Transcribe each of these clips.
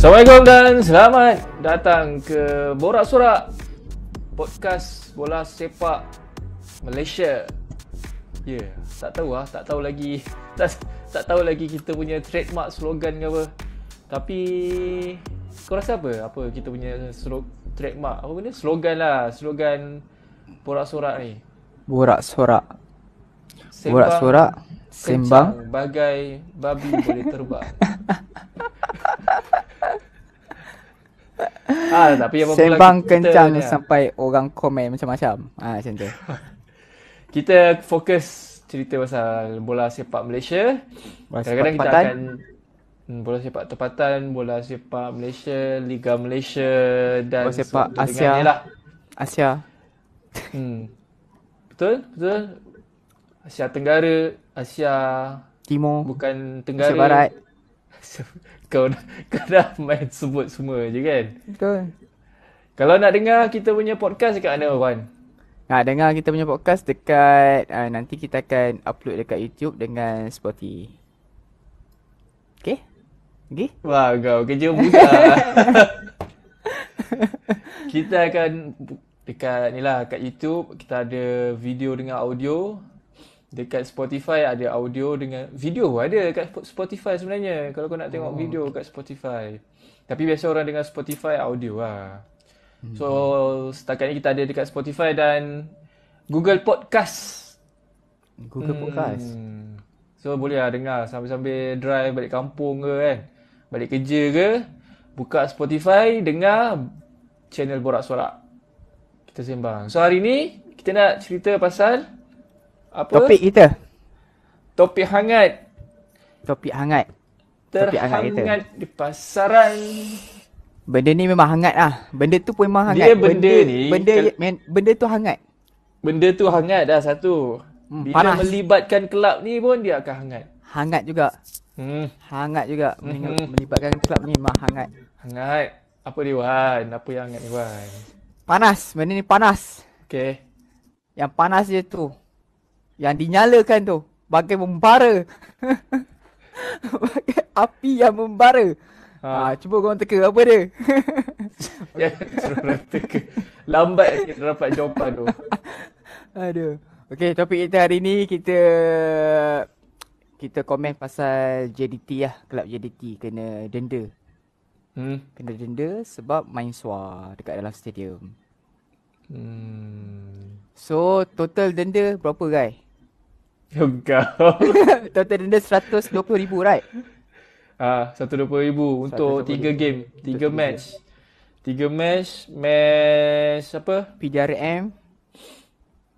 Assalamualaikum dan selamat datang ke Borak Sorak Podcast Bola Sepak Malaysia. Ya, yeah, tak tahu ah, tak tahu lagi. Tak tak tahu lagi kita punya trademark slogan ke apa. Tapi kau rasa apa? Apa kita punya slog, trademark? Apa benda? Slogan lah. Slogan Borak Sorak ni. Borak Sorak. Borak Sorak. Sembang. Bagai babi boleh terbang. ah, tapi apa Sembang pula kencang kita, sampai ya. orang komen macam-macam. Ah, macam kita fokus cerita pasal bola sepak Malaysia. Bola Kadang-kadang kita akan hmm, bola sepak tempatan, bola sepak Malaysia, Liga Malaysia dan bola sepak Asia. Lah. Asia. Hmm. Betul? Betul? Asia Tenggara, Asia Timur, bukan Tenggara. Asia Barat. kau kau dah main sebut semua je kan? Betul. Kalau nak dengar kita punya podcast dekat mana Wan? Nak dengar kita punya podcast dekat uh, nanti kita akan upload dekat YouTube dengan Spotify. Okay? Okay? Wah kau kerja buka. kita akan dekat ni lah kat YouTube kita ada video dengan audio Dekat Spotify ada audio dengan video ada dekat Spotify sebenarnya. Kalau kau nak tengok oh. video dekat Spotify. Tapi biasa orang dengar Spotify audio lah. Hmm. So setakat ni kita ada dekat Spotify dan Google Podcast. Google hmm. Podcast. So boleh lah dengar sambil-sambil drive balik kampung ke kan. Balik kerja ke. Buka Spotify, dengar channel Borak Sorak. Kita sembang. So hari ni kita nak cerita pasal apa? Topik kita. Topik hangat. Topik hangat. Terhangat topik hangat kita. di pasaran. Benda ni memang hangat lah. Benda tu pun memang hangat. Dia benda, benda ni. Benda, ke... benda tu hangat. Benda tu hangat dah satu. Hmm, Bila panas. melibatkan kelab ni pun dia akan hangat. Hangat juga. Hmm. Hangat juga. Hmm. Melibatkan kelab ni memang hangat. Hangat. Apa ni Wan? Apa yang hangat ni Wan? Panas. Benda ni panas. Okay. Yang panas dia tu yang dinyalakan tu bagai membara bagai api yang membara ha, ha cuba kau teka apa dia ya suruh teka lambat kita dapat jawapan tu aduh okey topik kita hari ni kita kita komen pasal JDT lah kelab JDT kena denda hmm kena denda sebab main suar dekat dalam stadium hmm so total denda berapa guys Ya kau. Total denda rm ribu right? Ah, RM120,000 untuk 3 game, 3 game. Tiga match. tiga match, match apa? PDRM.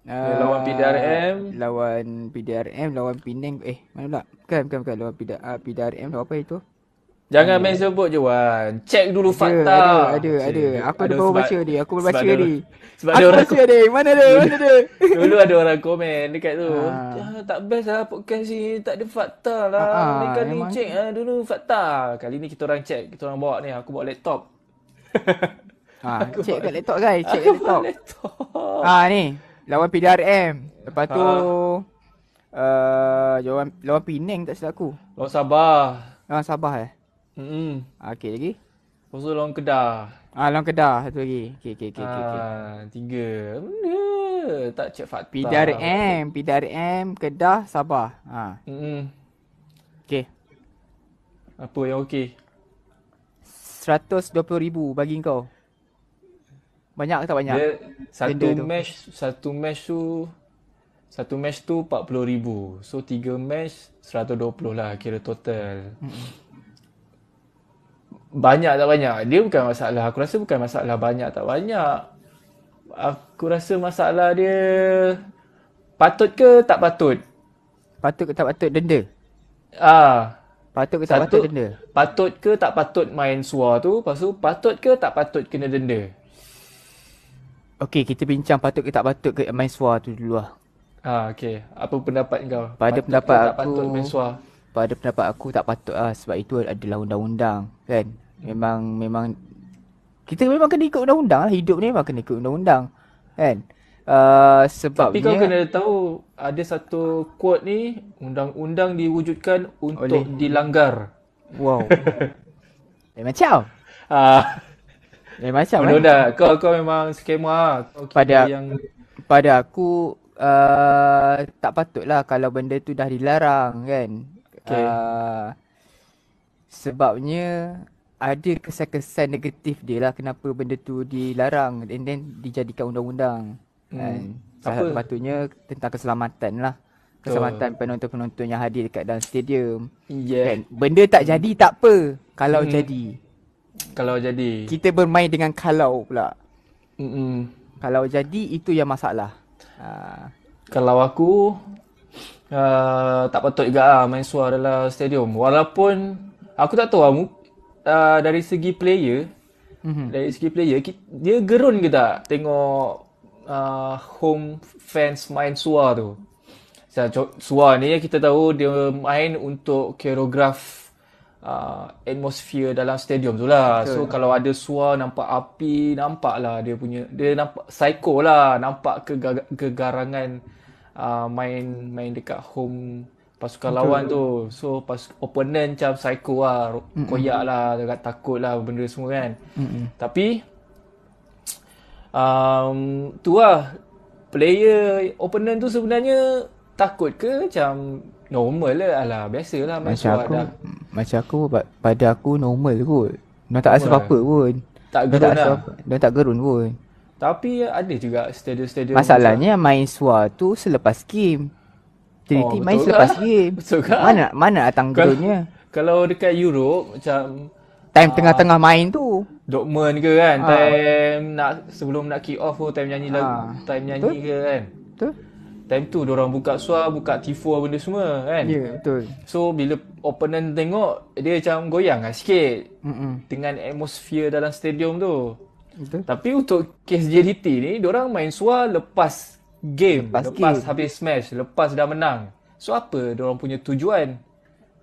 Uh, ya, lawan ah, PDRM. Lawan PDRM, lawan Penang. Eh, mana pula? Bukan, bukan, bukan. Lawan PDRM, lawan apa itu? Jangan main sebut je Wan. Check dulu ada, fakta. Ada, ada, Cik. ada. Aku dah baru baca dia. Aku baru baca dia. Sebab ada orang baca dia. Mana dia? Mana dia? dulu ada orang komen dekat tu. Ha. tak best lah podcast ni. Tak ada fakta lah. Ha, ha, ni kali check ha, dulu fakta. Kali ni kita orang check. Kita orang bawa ni. Aku bawa laptop. ha, aku check bawa, kat laptop guys. Check kat laptop. laptop. Ha, ni. Lawan PDRM. Lepas tu... Ha. Uh, lawan, lawan Penang tak silap aku Lawan Sabah Lawan Sabah eh Hmm. Okey lagi. Lepas tu Long Kedah. Ah Long Kedah satu lagi. Okey okey okey ah, okey. tiga. Benda. Tak cek fakta. PDRM, PDRM, Kedah, Sabah. Ha. Hmm. Okey. Apa yang okey? 120,000 bagi kau. Banyak ke tak banyak? Dia, satu mesh tu. satu mesh tu satu match tu 40,000. So tiga mesh match 120 lah kira total. Hmm banyak tak banyak dia bukan masalah aku rasa bukan masalah banyak tak banyak aku rasa masalah dia patut ke tak patut patut ke tak patut denda ah patut ke tak patut, patut denda patut ke tak patut main suar tu lepas tu patut ke tak patut kena denda okey kita bincang patut ke tak patut ke main suar tu dulu lah ah okey apa pendapat kau pada patut pendapat ke aku tak patut main suar pada pendapat aku tak patut lah sebab itu adalah undang-undang kan Memang memang kita memang kena ikut undang-undang lah. Hidup ni memang kena ikut undang-undang. Kan? Uh, sebab Tapi kau kena tahu ada satu quote ni undang-undang diwujudkan untuk oleh... dilanggar. Wow. Eh macam. Ah. Uh, macam. Mana eh? dah? Kau kau memang skema Okay, pada yang pada aku uh, tak patutlah kalau benda tu dah dilarang kan. Okay. Uh, sebabnya ada kesan-kesan negatif dia lah kenapa benda tu dilarang and then dijadikan undang-undang hmm. kan. Salah satunya tentang keselamatan lah. Keselamatan penonton-penonton yang hadir dekat dalam stadium. Yeah. Kan? Benda tak jadi hmm. tak apa kalau hmm. jadi. Kalau jadi. Kita bermain dengan kalau pula. Hmm. Kalau jadi itu yang masalah. Ha. Kalau aku uh, tak patut juga lah main suara dalam stadium. Walaupun aku tak tahu lah uh, dari segi player mm-hmm. dari segi player dia gerun ke tak tengok uh, home fans main suar tu Sebab suar ni kita tahu dia main untuk kerograf uh, atmosphere dalam stadium tu lah. Okay. So kalau ada suar nampak api nampak lah dia punya dia nampak psycho lah nampak kegarangan uh, main main dekat home pasukan Betul. lawan tu so pas opponent macam psycho lah Mm-mm. koyak lah agak takut lah benda semua kan Mm-mm. tapi um, tu lah player opponent tu sebenarnya takut ke macam normal lah alah biasa lah macam aku dah. macam aku pada aku normal kot Mereka tak rasa apa-apa lah. pun tak gerun tak lah Mereka tak gerun pun tapi ada juga stadium-stadium Masalahnya main suar tu selepas game hostility oh, main selepas lah. game. Betul kan? Mana mana datang gerunya? Kalau, kalau dekat Europe macam time uh, tengah-tengah main tu. Dortmund ke kan? Uh, time nak sebelum nak kick off tu time nyanyi uh, lagu, ah. time nyanyi betul? ke kan? Betul. Time tu orang buka suar, buka tifo benda semua kan? Ya, yeah, betul. So bila opponent tengok dia macam goyang lah sikit. Mm-mm. Dengan atmosphere dalam stadium tu. Betul. Tapi untuk kes JDT ni, orang main suar lepas game lepas, lepas game. habis smash lepas dah menang so apa dia orang punya tujuan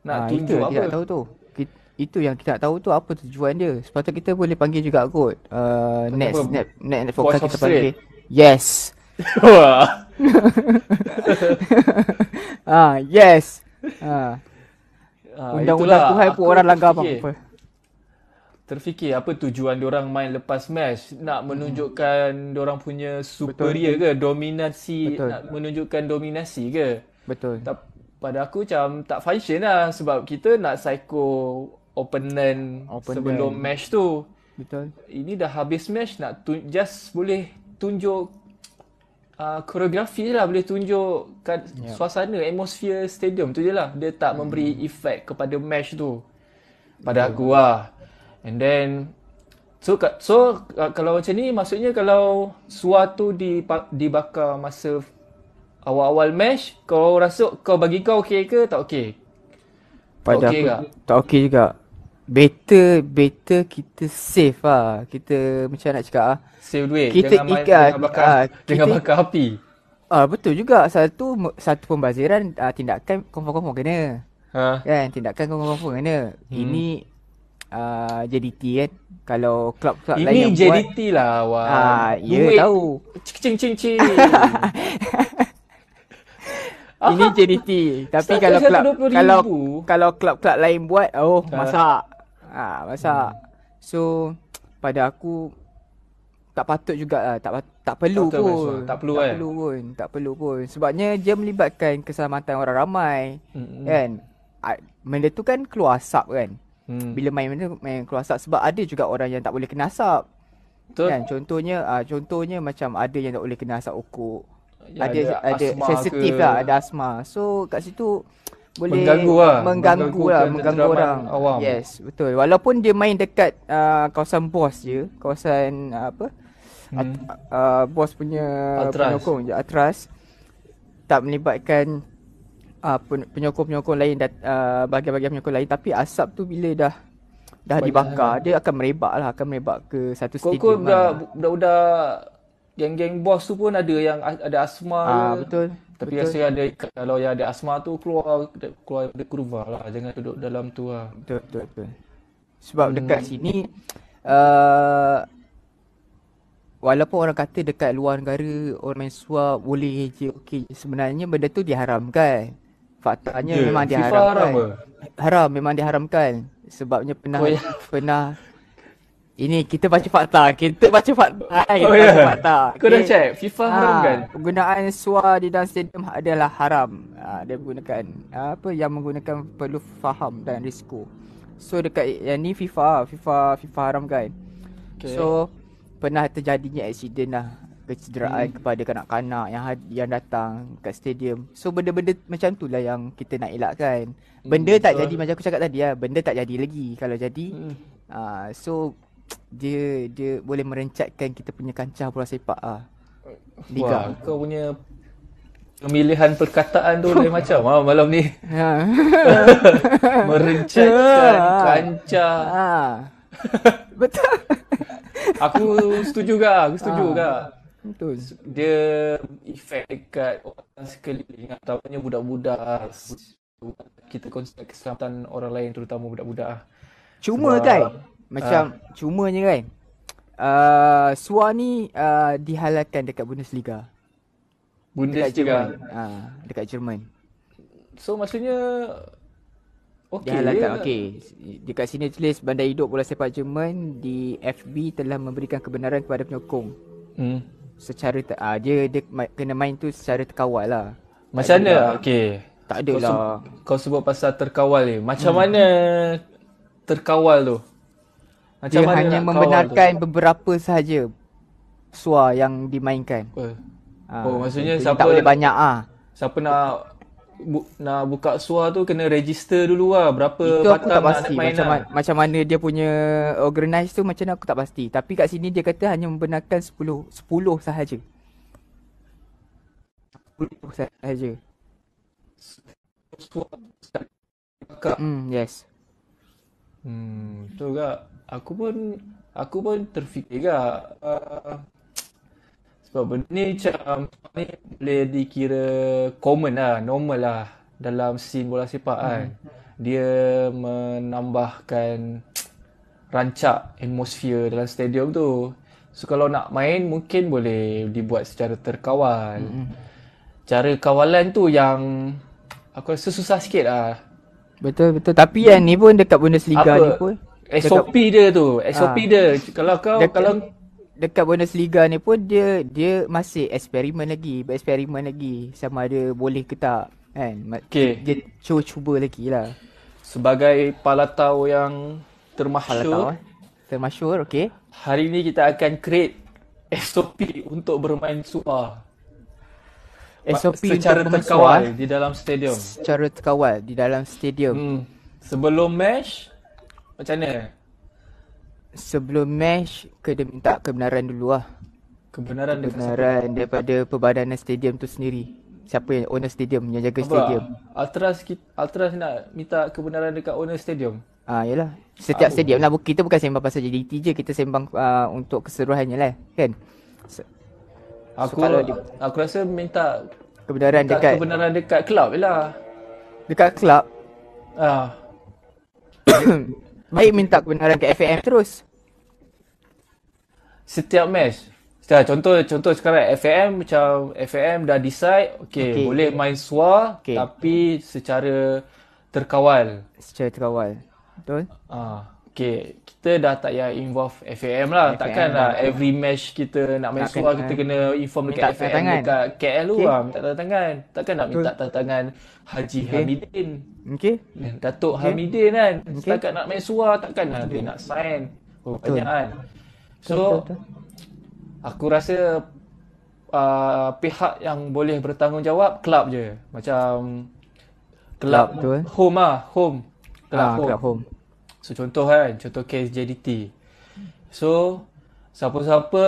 nak ha, tunjuk itu, apa kita tak tahu tu kita, itu yang kita tak tahu tu apa tujuan dia sepatutnya kita boleh panggil juga kot uh, next snap next net focus kita panggil straight. yes ah yes ah ha. Undang-undang Tuhan pun orang langgar apa-apa terfikir apa tujuan orang main lepas match nak mhm. menunjukkan hmm. diorang punya superior Betul. ke dominasi Betul. nak menunjukkan dominasi ke Betul. Tak, pada aku macam tak function lah sebab kita nak psycho opponent Open sebelum game. match tu. Betul. Ini dah habis match nak just boleh tunjuk uh, koreografi lah boleh tunjuk yeah. suasana atmosphere stadium tu je lah. Dia tak hmm. memberi efek kepada match tu. Pada yeah. aku lah. And then so so kalau macam ni maksudnya kalau suatu di dibakar masa awal-awal mesh, kau rasa kau bagi kau okey ke tak okey? Pada tak okay aku ke? tak okey juga. Better better kita save lah. Kita macam nak cakap ah. Save duit kita jangan ikat, main dengan bakar uh, ah, dengan kita, bakar api. Ah uh, betul juga. Satu satu pembaziran uh, tindakan confirm-confirm kena. Ha. Kan tindakan confirm-confirm kena. Hmm. Ini Uh, JDT kan. Eh. Kalau klub-klub lain yang buat. Ini JDT lah awak. Uh, ah, ya tahu. Cing cing cing. Ini JDT. Tapi Start kalau klub kalau kalau klub-klub lain buat, oh ah. masak. Ah uh, masak. Hmm. So pada aku tak patut jugalah tak tak perlu tak pun tak perlu tak kan perlu pun tak perlu pun sebabnya dia melibatkan keselamatan orang ramai mm-hmm. kan ah, benda tu kan keluar asap kan hmm. bila main benda main keluar asap sebab ada juga orang yang tak boleh kena asap. Betul. Kan contohnya uh, contohnya macam ada yang tak boleh kena asap ukuk. Ya, ada ada, ada sensitif lah ada asma. So kat situ boleh mengganggu lah mengganggu, lah, mengganggu orang. Awam. Yes, betul. Walaupun dia main dekat uh, kawasan bos je, kawasan uh, apa? Hmm. uh, bos punya Atras. penyokong Atras. Tak melibatkan uh, penyokong-penyokong lain dan uh, ah, bahagian-bahagian penyokong lain tapi asap tu bila dah dah Banyak dibakar lah. dia akan merebak lah akan merebak ke satu stadium kau dah dah dah geng-geng bos tu pun ada yang ada asma ah, betul tapi betul. saya ada kalau yang ada asma tu keluar keluar dari kurva lah jangan duduk dalam tu lah betul betul, betul. sebab hmm. dekat sini uh, Walaupun orang kata dekat luar negara orang main suap boleh je okey sebenarnya benda tu diharamkan faktanya yeah. memang dia FIFA haram, haram memang dia haramkan. sebabnya pernah oh, ya. pernah ini kita baca fakta. Kita baca fakta. Oh, kita yeah. fakta. Kau okay. dah check FIFA ah, haram kan? Penggunaan suar di dalam stadium adalah haram. Ha, dia menggunakan apa yang menggunakan perlu faham dan risiko. So dekat yang ni FIFA, FIFA FIFA haram kan. Okay. So pernah terjadinya accident lah kecederaan hmm. kepada kanak-kanak yang yang datang kat stadium. So benda-benda macam tu lah yang kita nak elakkan. Hmm, Benda hmm, tak jadi macam aku cakap tadi lah. Benda tak jadi lagi kalau jadi. Hmm. Uh, so dia dia boleh merencatkan kita punya kancah bola sepak ah. Liga. Wah, kau punya pemilihan perkataan tu lain macam ah malam ni. Ha. merencatkan ha. kancah. Ha. Betul. aku setuju ke? Aku setuju ha. ke? Betul. Dia efek dekat orang sekeliling ataupunnya budak-budak. Lah. Kita konsider keselamatan orang lain terutama budak-budak. Lah. Cuma Sebab, kan? Macam uh, cumanya kan? Uh, ah, suar ni uh, dihalalkan dekat Bundesliga. Bundesliga. Dekat Jerman. dekat Jerman. So maksudnya Okay, dihalalkan. Okey. Di Dekat sini tulis Bandar Hidup Bola Sepak Jerman di FB telah memberikan kebenaran kepada penyokong. Hmm secara te- uh, dia dia ma- kena main tu secara terkawal lah. Macam mana? Lah. Okey. Tak ada lah. Kau sebut pasal terkawal ni. Macam hmm. mana terkawal tu? Macam dia mana hanya membenarkan tu? beberapa sahaja suara yang dimainkan. Oh, uh, oh maksudnya siapa tak boleh banyak ah. Siapa nak bu- nak buka suar tu kena register dulu lah berapa itu aku tak pasti macam, lah. macam mana dia punya organize tu macam mana aku tak pasti tapi kat sini dia kata hanya membenarkan 10 10 sahaja 10 sahaja suar hmm, yes hmm betul gak aku pun aku pun terfikir gak uh, sebab benda ni macam ni boleh dikira common lah, normal lah dalam scene bola sepak kan. hmm. kan. Dia menambahkan rancak atmosphere dalam stadium tu. So kalau nak main mungkin boleh dibuat secara terkawal. Hmm. Cara kawalan tu yang aku rasa susah sikit lah. Betul betul tapi yang ni pun dekat Bundesliga Apa? ni pun. SOP dia tu, SOP ha. Ah. dia. Kalau kau dekat... kalau dekat bonus liga ni pun dia dia masih eksperimen lagi, eksperimen lagi sama ada boleh ke tak kan. Okay. Dia cuba-cuba lagi lah. Sebagai palatau yang termahal Palatau, eh? Termasyur, okey. Hari ni kita akan create SOP untuk bermain suar. SOP secara untuk terkawal eh? di dalam stadium. Secara terkawal di dalam stadium. Hmm. Sebelum match macam mana? sebelum match kena minta kebenaran dulu lah kebenaran kebenaran daripada perbadanan stadium tu sendiri siapa yang owner stadium yang jaga Apa stadium Altras Altras nak minta kebenaran dekat owner stadium ah yalah setiap oh. stadium lah kita bukan sembang pasal JDT je kita sembang uh, untuk keseluruhannya lah kan so, aku so dia, aku rasa minta kebenaran minta dekat kebenaran dekat kelab lah dekat club. ah Baik minta kebenaran ke FAM terus. Setiap match. Setiap, contoh contoh sekarang FAM macam FAM dah decide okey okay. boleh main swa okay. tapi secara terkawal. Secara terkawal. Betul? Ah. Uh. Okay, kita dah tak payah involve FAM lah. FAM Takkan lah every match kita nak main suara, kita kena inform dekat minta FAM tangan. dekat KL okay. lah. Minta tanda tangan. Takkan nak minta tanda tangan Haji okay. Hamidin. Okay. Datuk okay. Hamidin kan. Okay. Setakat nak main suara, takkan lah dia nak sign. Oh, Betul. banyak kan. So, Betul. aku rasa uh, pihak yang boleh bertanggungjawab, club je. Macam club, club tu, eh? home lah. Home. Club ah, home. Club home. So contoh kan, contoh case JDT. So siapa-siapa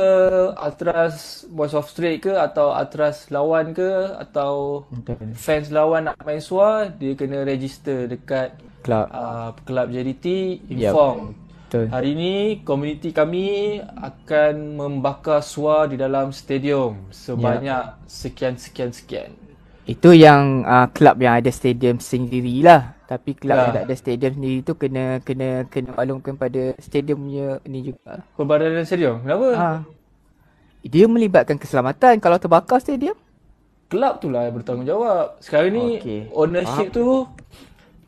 Atras Boys of Straight ke atau Atras lawan ke atau fans lawan nak main sua dia kena register dekat club uh, club JDT inform. Yep. Betul. Hari ini komuniti kami akan membakar sua di dalam stadium sebanyak sekian sekian sekian. Itu yang uh, ah, club yang ada stadium sendiri lah. Tapi club ya. yang tak ada stadium sendiri tu kena kena kena maklumkan pada stadiumnya ni juga. Perbadanan stadium. Kenapa? Ha. Dia melibatkan keselamatan kalau terbakar stadium. Club tu lah bertanggungjawab. Sekarang ni okay. ownership ha. tu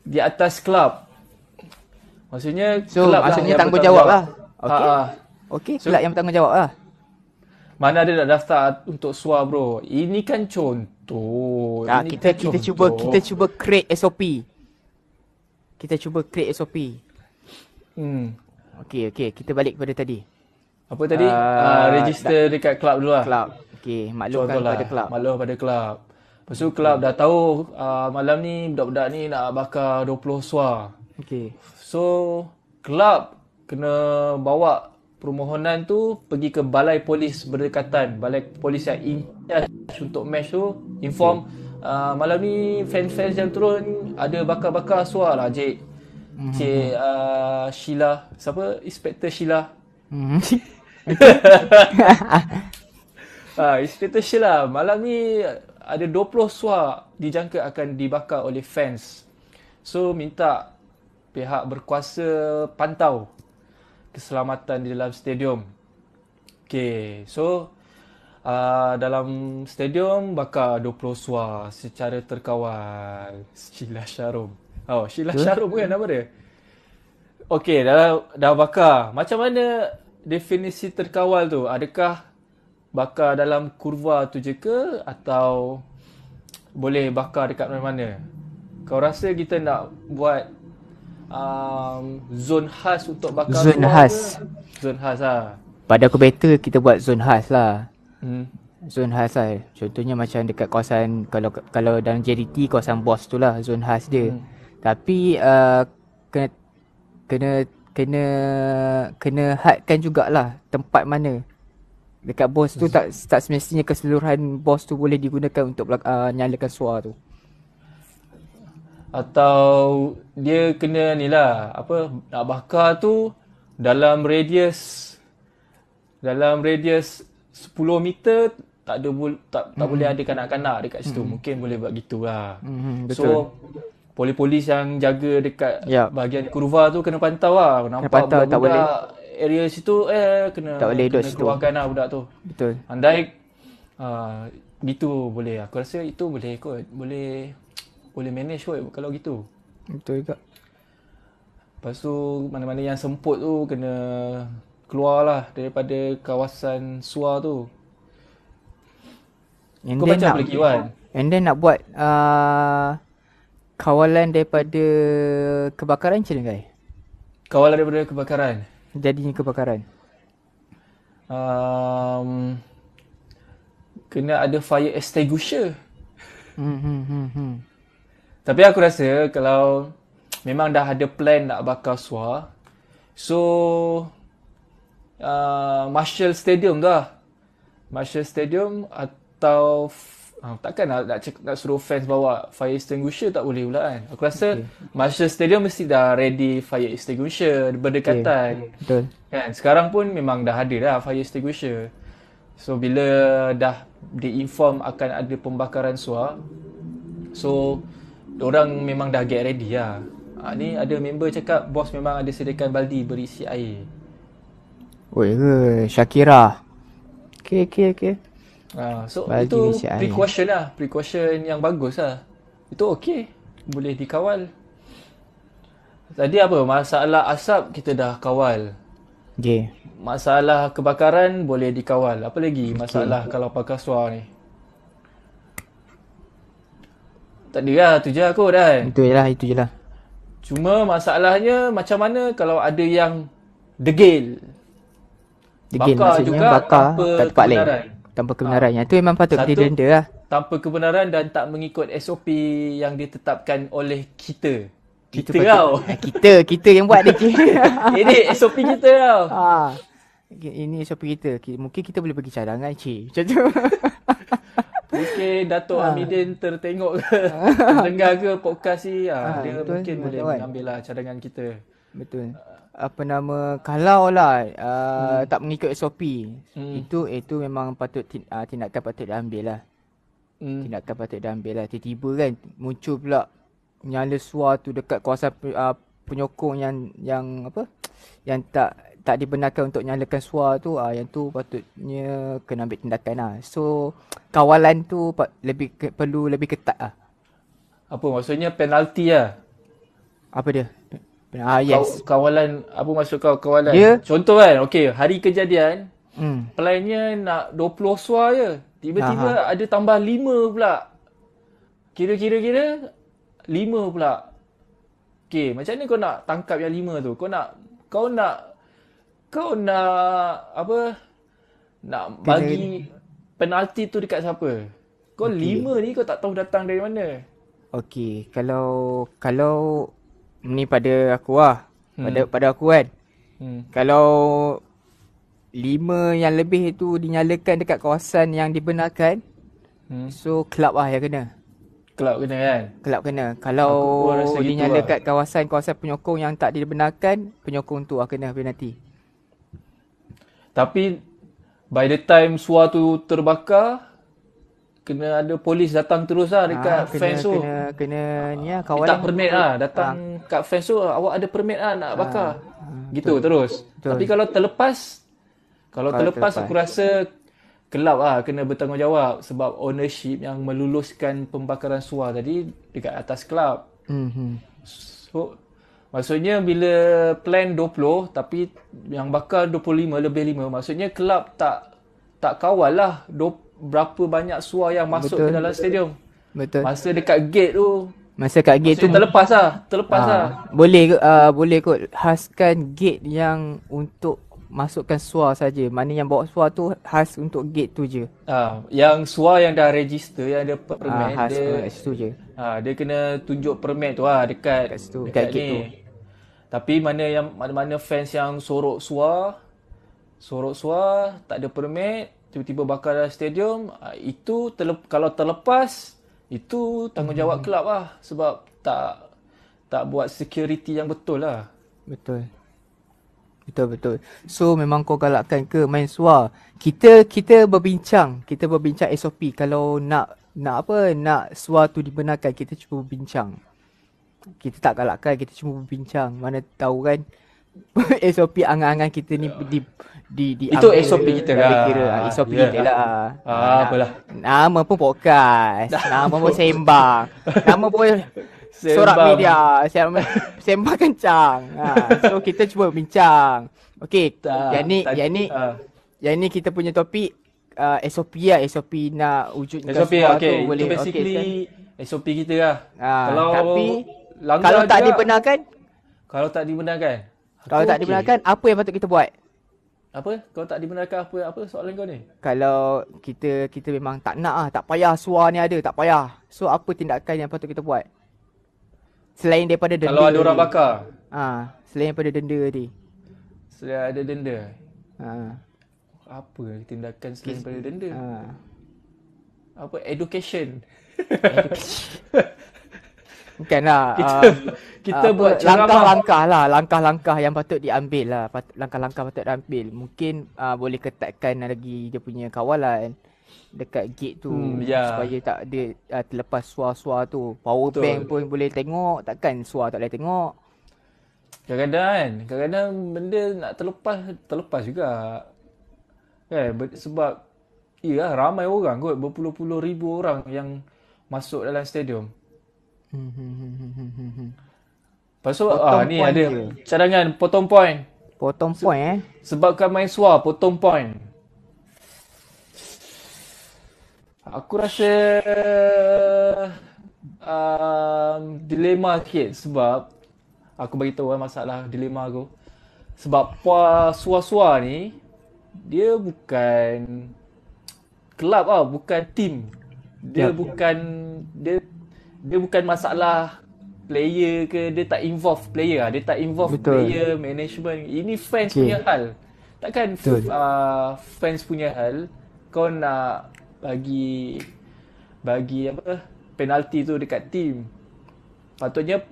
di atas club. Maksudnya so, club lah maksudnya lah tanggungjawab lah. Okey. Ha. Okey, so, club yang bertanggungjawab lah. Mana ada nak daftar untuk suar bro. Ini kan contoh contoh. Ah, kita contoh. kita cuba kita cuba create SOP. Kita cuba create SOP. Hmm. Okey okey, kita balik kepada tadi. Apa tadi? Uh, uh, register da- dekat club dulu lah. Club. Okey, maklumkan Contohlah. kepada lah. club. Maklum pada club. Lepas tu club dah tahu uh, malam ni budak-budak ni nak bakar 20 suar. Okey. So club kena bawa permohonan tu pergi ke balai polis berdekatan balai polis yang in charge untuk match tu inform hmm. uh, malam ni fans-fans yang turun ada bakar-bakar suar lah Cik hmm. Cik uh, Sheila siapa? Inspector Sheila hmm. Ah, uh, Inspector Sheila malam ni ada 20 suar dijangka akan dibakar oleh fans so minta pihak berkuasa pantau keselamatan di dalam stadium. Okay, so uh, dalam stadium bakal 20 suar secara terkawal. Sheila Sharum. Oh, Sheila huh? Sharum kan nama dia? Okay, dah, dah bakar. Macam mana definisi terkawal tu? Adakah bakar dalam kurva tu je ke? Atau boleh bakar dekat mana-mana? Kau rasa kita nak buat um, zone khas untuk bakar zone tu khas apa? khas lah pada aku better kita buat zon khas lah hmm. zone khas lah contohnya macam dekat kawasan kalau kalau dalam JDT kawasan bos tu lah zon khas dia hmm. tapi uh, kena kena kena kena hadkan jugalah tempat mana dekat bos tu hmm. tak tak semestinya keseluruhan bos tu boleh digunakan untuk uh, nyalakan suara tu atau dia kena ni lah apa nak bakar tu dalam radius dalam radius 10 meter tak ada bu- tak, tak mm. boleh hmm. ada kanak-kanak dekat situ mm. mungkin boleh buat gitulah mm, betul. so polis-polis yang jaga dekat yep. Ya. bahagian kurva tu kena pantau lah nampak pantau, tak boleh area situ eh kena tak boleh kena keluarkan lah budak tu betul andai uh, gitu boleh aku rasa itu boleh kot boleh boleh manage kot kalau gitu. Betul juga. Lepas tu mana-mana yang semput tu kena keluarlah daripada kawasan suar tu. And Kau baca boleh kiwan. And then nak buat uh, kawalan daripada kebakaran macam mana Kawalan daripada kebakaran. Jadinya kebakaran. Um, kena ada fire extinguisher. Hmm, hmm, hmm, hmm. Tapi aku rasa kalau memang dah ada plan nak bakar suar, so uh, Marshall Stadium tu lah. Marshall Stadium atau uh, takkan nak, nak, cek, nak suruh fans bawa fire extinguisher tak boleh pula kan. Aku rasa okay. Marshall Stadium mesti dah ready fire extinguisher berdekatan. Okay. Betul. Kan? Sekarang pun memang dah ada lah fire extinguisher. So bila dah diinform akan ada pembakaran suar, so hmm orang memang dah get ready lah ha, Ni ada member cakap Bos memang ada sediakan baldi berisi air Oi, oi Shakira Okay, okay, okay ha, ah, So, baldi itu precaution lah Precaution yang bagus lah Itu okay Boleh dikawal Tadi apa? Masalah asap kita dah kawal Okay Masalah kebakaran boleh dikawal Apa lagi masalah okay. kalau pakar suar ni? Tak ada lah, tu je aku lah dah. Itu je lah, itu je lah. Cuma masalahnya macam mana kalau ada yang degil. Degil bakar maksudnya juga bakar tanpa tempat lain. Tanpa kebenaran. Ha. Yang tu memang patut Satu, didenda lah. Tanpa kebenaran dan tak mengikut SOP yang ditetapkan oleh kita. Kita, kita tau. Ah, kita, kita yang buat dia. Ini SOP kita tau. Ha. Ini SOP kita. Mungkin kita boleh bagi cadangan, Cik. Macam tu. Mungkin Dato' ah. ha. Amidin tertengok ke ah. Dengar ke podcast ni ha, ha, Dia betul, mungkin betul, boleh kan? mengambil lah cadangan kita Betul Apa nama Kalau lah uh, hmm. Tak mengikut SOP hmm. Itu itu memang patut uh, Tindakan patut diambil lah hmm. Tindakan patut diambil lah Tiba-tiba kan Muncul pula Nyala suar tu dekat kuasa uh, penyokong yang yang apa yang tak tak dibenarkan untuk nyalakan suara tu ah yang tu patutnya kena ambil tindakan lah. So kawalan tu lebih ke, perlu lebih ketat lah. Apa maksudnya penalti lah? Apa dia? Ah yes. kawalan apa maksud kau kawalan? Dia? Contoh kan. Okey, hari kejadian hmm. plannya nak 20 suar je. Tiba-tiba ada tambah 5 pula. Kira-kira kira 5 pula. Okey, macam ni kau nak tangkap yang 5 tu? Kau nak kau nak kau nak apa nak bagi Kena... penalti tu dekat siapa? Kau okay. lima ni kau tak tahu datang dari mana. Okey, kalau kalau ni pada aku lah. Hmm. Pada pada aku kan. Hmm. Kalau lima yang lebih itu dinyalakan dekat kawasan yang dibenarkan, hmm. so kelab lah yang kena. Kelab kena kan? Kelab kena. Kalau dinyalakan lah. kawasan-kawasan penyokong yang tak dibenarkan, penyokong tu akan lah kena penalti. Tapi by the time suar tu terbakar kena ada polis datang terus lah dekat ha, kena, fans tu. Kena kena ah, ni ah kawalan. Tak permit lah datang ha. kat fans tu awak ada permit lah nak bakar. Ha. Gitu betul, terus. Betul. Tapi kalau terlepas kalau ha, terlepas, terlepas aku rasa kelab ah kena bertanggungjawab sebab ownership yang meluluskan pembakaran suar tadi dekat atas kelab. Mhm. So Maksudnya bila plan 20 tapi yang bakal 25 lebih 5 maksudnya kelab tak tak kawal lah berapa banyak suar yang masuk betul, ke dalam betul. stadium. Betul. Masa dekat gate tu masa dekat gate tu terlepas lah, terlepas aa, ah, lah. Boleh ke uh, boleh kot haskan gate yang untuk masukkan suar saja. Mana yang bawa suar tu khas untuk gate tu je. Ah, yang suar yang dah register yang ada permit ah, dia. Ah, khas tu je. Ah, dia kena tunjuk permit tu ah dekat dekat, situ, dekat, dekat gate ni. tu. Tapi mana yang mana-mana fans yang sorok suar, sorok suar, tak ada permit, tiba-tiba bakar stadium, ah, itu terlep, kalau terlepas itu tanggungjawab hmm. kelab lah sebab tak tak buat security yang betul lah. Betul. Betul betul. So memang kau galakkan ke main suar. Kita kita berbincang, kita berbincang SOP kalau nak nak apa nak suar tu dibenarkan kita cuba berbincang kita tak galakkan kita cuma berbincang mana tahu kan SOP angan-angan kita ni di di di Itu ambil, SOP kita lah. Kira, ah, SOP yeah. kita lah. Ah, ah apalah. Nama pun podcast. Nama pun sembang. Nama pun sembang. sorak media. Sembang, kencang. Ha. So kita cuba bincang. Okey, yang ni tak, yang ni yang ni kita punya topik uh, SOP lah, SOP nak wujudkan SOP, okay. basically okay, SOP kita lah. Ha, kalau tapi, langgar kalau tak dibenarkan kalau tak dibenarkan kalau okay. tak dibenarkan apa yang patut kita buat apa kalau tak dibenarkan apa apa soalan kau ni kalau kita kita memang tak nak ah tak payah suara ni ada tak payah so apa tindakan yang patut kita buat selain daripada denda kalau ada orang bakar ah ha, selain daripada denda tadi selain ada denda ah ha. apa tindakan selain daripada denda ha. apa education Bukan lah Kita, uh, kita uh, buat Langkah-langkah lah Langkah-langkah yang patut diambil lah Langkah-langkah patut diambil Mungkin uh, boleh ketatkan lagi dia punya kawalan Dekat gate tu hmm, yeah. Supaya tak ada uh, terlepas suar-suar tu Power Betul. bank pun boleh tengok Takkan suar tak boleh tengok Kadang-kadang kan Kadang-kadang benda nak terlepas Terlepas juga Eh, sebab Ya, ramai orang kot Berpuluh-puluh ribu orang yang Masuk dalam stadium Pasal potong ah ni ada dia. cadangan potong point. Potong point eh. Sebabkan main suar potong point. Aku rasa um, dilema sikit sebab aku bagi tahu kan masalah dilema aku. Sebab suar-suar ni dia bukan kelab ah bukan team. Dia yeah. bukan dia dia bukan masalah player ke dia tak involve player lah. dia tak involve Betul. player management ini fans okay. punya hal takkan uh, fans punya hal kau nak bagi bagi apa penalty tu dekat team patutnya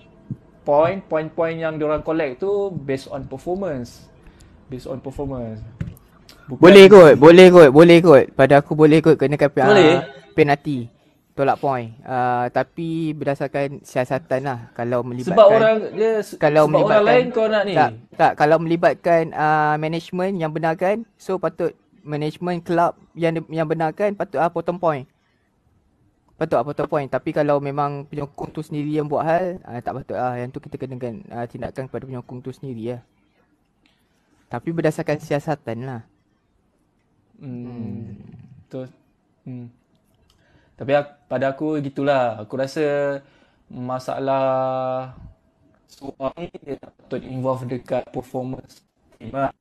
point point point yang orang collect tu based on performance based on performance bukan boleh kot boleh kot boleh kot pada aku boleh kot kena kena penalty tolak point uh, tapi berdasarkan siasatan lah kalau melibatkan sebab orang dia kalau sebab melibatkan, orang lain kau nak ni tak, tak kalau melibatkan uh, management yang benarkan so patut management club yang yang benarkan patut ah uh, potong point patut ah uh, potong point tapi kalau memang penyokong tu sendiri yang buat hal uh, tak patut ah uh, yang tu kita kena uh, tindakan kepada penyokong tu sendiri lah tapi berdasarkan siasatan lah hmm, hmm. Tu, hmm. Tapi pada aku gitulah. Aku rasa masalah suara ni dia tak patut involve dekat performance team lah.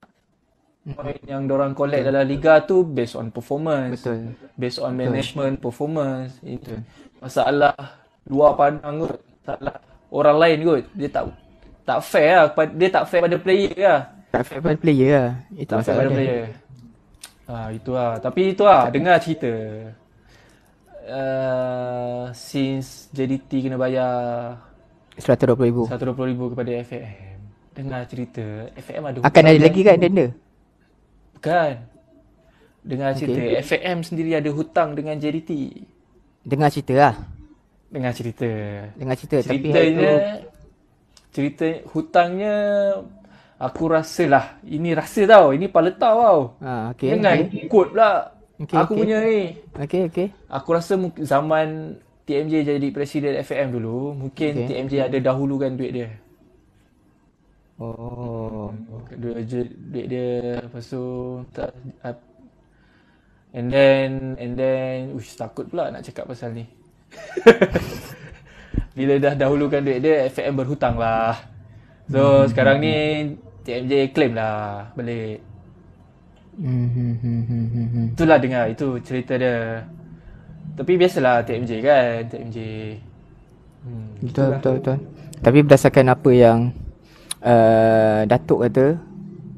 Point yang orang collect dalam liga tu based on performance. Betul. Based on management performance. Itu. Masalah luar pandang kot. Masalah orang lain kot. Dia tak tak fair lah. Dia tak fair pada player lah. Tak fair pada player lah. Itu tak fair pada player. ha, ah, itu lah. Tapi itu lah. Dengar cerita. Eh, since JDT kena bayar RM120,000 RM120,000 kepada FAM Dengar cerita FAM ada Akan ada lagi kan denda? Bukan Dengar cerita okay. FAM sendiri ada hutang dengan JDT Dengar cerita lah Dengar cerita Dengar cerita Ceritanya tapi Cerita hutangnya Aku rasa lah Ini rasa tau Ini paletau tau ha, ah, okay. Dengan okay. kot pula okay, aku okay. punya ni. Okey okey. Aku rasa zaman TMJ jadi presiden FAM dulu, mungkin okay. TMJ ada dahulukan duit dia. Oh. Duit dia duit dia lepas tu tak And then and then ush takut pula nak cakap pasal ni. Bila dah dahulukan duit dia FAM berhutang lah So hmm. sekarang hmm, ni hmm. TMJ claim lah balik mm Itulah dengar itu cerita dia. Tapi biasalah TMJ kan, TMJ. Hmm, betul, betul, lah. betul, betul. Tapi berdasarkan apa yang uh, Datuk kata,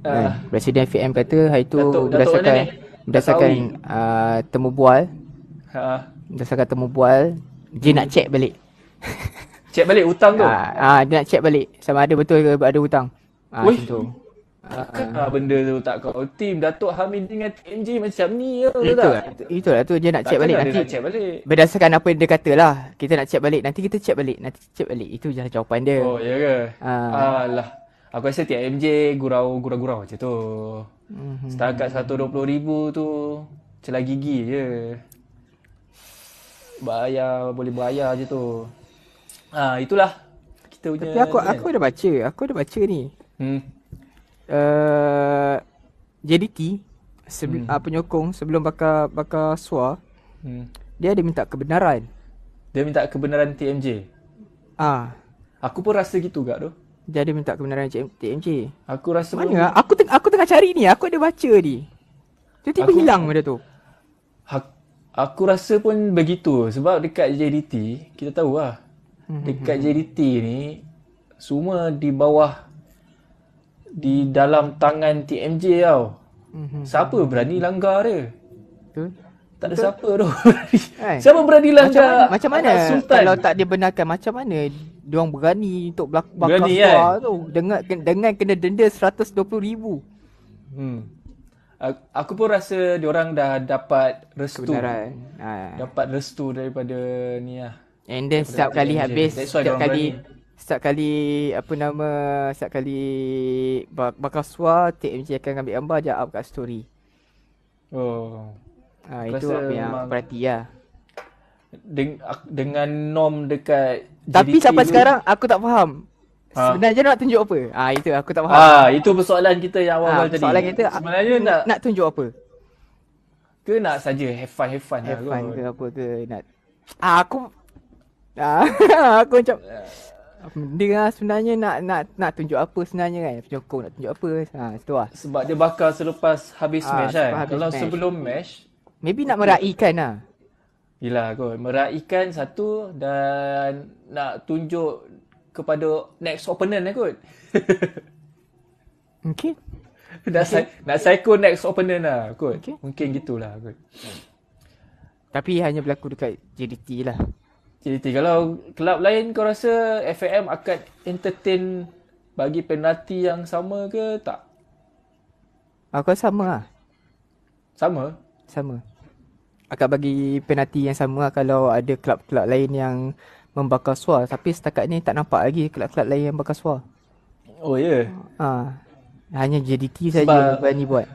uh, Presiden FM kata hari tu Datuk, berdasarkan Datuk berdasarkan uh, temu bual. Ha. Berdasarkan temu bual, dia hmm. nak check balik. check balik hutang tu? Ah, uh, uh, dia nak check balik sama ada betul ke ada hutang. Ah, uh, Uh-huh. benda tu tak kau tim Datuk Hamid dengan TNG macam ni ya itu tak lah tu dia nak check balik nanti dia check balik berdasarkan apa yang dia lah, kita nak check balik nanti kita check balik nanti check balik itu je lah jawapan dia oh ya ke uh. alah aku rasa TMJ gurau gurau-gurau macam tu mm-hmm. setakat 120000 tu celah gigi je bayar boleh bayar je tu ah uh, itulah kita punya tapi aku aku kan. ada baca aku ada baca ni hmm Eh, JDT sebe- hmm. uh, penyokong sebelum bakar bakar suar hmm. dia ada minta kebenaran dia minta kebenaran TMJ ah aku pun rasa gitu gak tu dia ada minta kebenaran CM- TMJ aku rasa mana pun... aku teng- aku tengah cari ni aku ada baca ni dia tiba aku... hilang benda tu ha- aku rasa pun begitu sebab dekat JDT kita tahu lah hmm, hmm, dekat hmm. JDT ni semua di bawah di dalam tangan TMJ tau. Mm-hmm. Siapa berani langgar dia? Betul. Tak ada Betul. siapa tu. siapa berani langgar? Macam mana, macam mana Sultan? kalau tak dia benarkan macam mana diorang berani untuk bak- bakar berani, suar kan? tu dengan, dengan kena denda RM120,000? Hmm. Aku pun rasa diorang dah dapat restu. Kebenaran. Ha. Dapat restu daripada ni lah. And then setiap kali habis, setiap kali setiap kali apa nama setiap kali bak- bakal suar TMG akan ambil gambar dia up kat story. Oh. Ha, itu apa memang... yang perhati lah. Ya. Den- dengan norm dekat Tapi GDT sampai tu... sekarang aku tak faham. Ha. Sebenarnya nak tunjuk apa? Ah ha, itu aku tak faham. Ah ha, itu persoalan kita yang ah, awal-awal ha, tadi. Soalan kita sebenarnya nak nak tunjuk apa? Ke nak saja have fun have fun, lah have lah fun ke apa ke nak. ha, aku ha, aku macam ya. Dia ah, sebenarnya nak nak nak tunjuk apa sebenarnya kan? Penyokong nak tunjuk apa? Ha, tu lah. Sebab dia bakar selepas habis ha, match kan? Habis Kalau match. sebelum match, maybe okay. nak meraihkan lah. Yelah kot. Meraihkan satu dan nak tunjuk kepada next opponent lah kot. Mungkin. Nak, okay. nak psycho next opponent lah kot. Okay. Mungkin gitulah kot. Tapi hanya berlaku dekat JDT lah. JDT. Kalau kelab lain kau rasa FAM akan entertain bagi penalti yang sama ke tak? Aku rasa sama lah. Sama? Sama. Akan bagi penalti yang sama lah kalau ada kelab-kelab lain yang membakar suar. Tapi setakat ni tak nampak lagi kelab-kelab lain yang bakar suar. Oh ya? Yeah. Ha. Hanya JDT saja yang berani buat.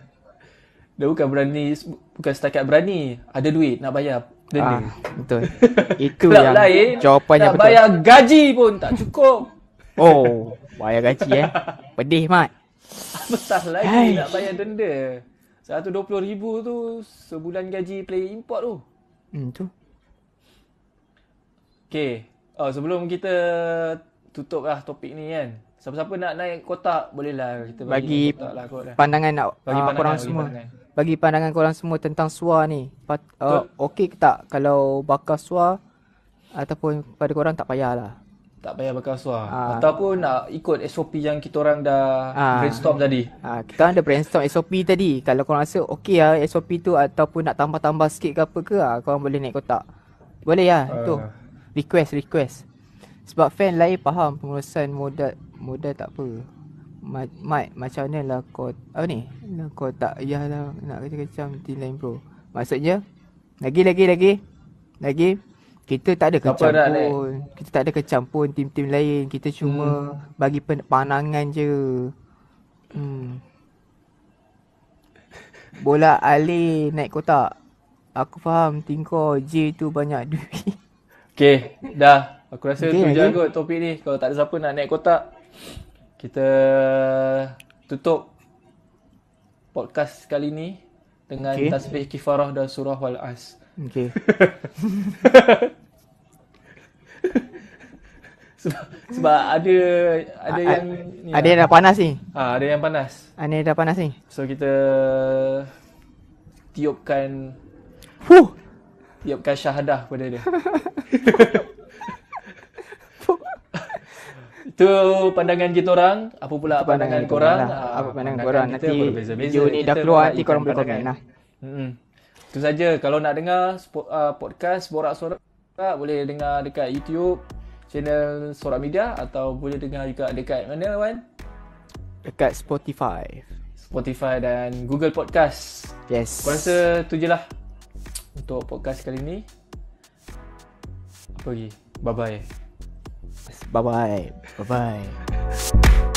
Dia bukan berani, bukan setakat berani. Ada duit nak bayar Denda. Ah, betul. Itu Club yang lain, jawapan yang betul. bayar gaji pun tak cukup. Oh, bayar gaji eh. Pedih, Mat. Betul lagi Hai. nak bayar denda. RM120,000 tu sebulan gaji play import tu. Hmm, tu. Okay. Oh, sebelum kita tutuplah topik ni kan. Siapa-siapa nak naik kotak, bolehlah kita bagi, bagi kotak lah kot lah. pandangan nak bagi ah, pandangan, korang bagi semua. Pandangan bagi pandangan korang semua tentang suar ni. Pat- uh, okey ke tak kalau bakar suar ataupun pada korang tak payahlah. Tak payah bakar suar. Aa. Ah. Ataupun nak ikut SOP yang kita orang dah Aa. Ah. brainstorm tadi. Ah, kita ada brainstorm SOP tadi. Kalau korang rasa okay ah SOP tu ataupun nak tambah-tambah sikit ke apa ke, ah, korang boleh naik kotak. Boleh lah Aa. Ah. tu. Request, request. Sebab fan lain faham pengurusan modal modal tak apa mai, macam ni lah kau Apa ni Kau tak payah lah Nak kacau-kacau Nanti lain bro Maksudnya Lagi lagi lagi Lagi kita tak ada kecam pun. kita tak ada kecam pun tim-tim lain. Kita cuma hmm. bagi pandangan je. Hmm. Bola Ali naik kotak. Aku faham tingko J tu banyak duit. Okay, dah. Aku rasa okay, tu okay. je kot topik ni. Kalau tak ada siapa nak naik kotak kita tutup podcast kali ni dengan okay. tasbih kifarah dan surah wal as. Okey. sebab sebab ada ada A- yang ni. Ada lah. yang dah panas ni. Ha, ada yang panas. Ada yang dah panas ni. So kita tiupkan huh tiupkan syahadah pada dia. Itu pandangan kita orang. Apa pula pandangan, pandangan korang? Lah. Ah, Apa pandangan, pandangan korang? Nanti video ni dah keluar nanti korang boleh komen lah. Itu saja kalau nak dengar ah, podcast Borak Sorak boleh dengar dekat YouTube channel Sorak Media atau boleh dengar juga dekat mana Wan? Dekat Spotify. Spotify dan Google Podcast. Yes. Aku rasa tu je lah untuk podcast kali ni. Apa lagi? Bye-bye. Bye bye. Bye bye.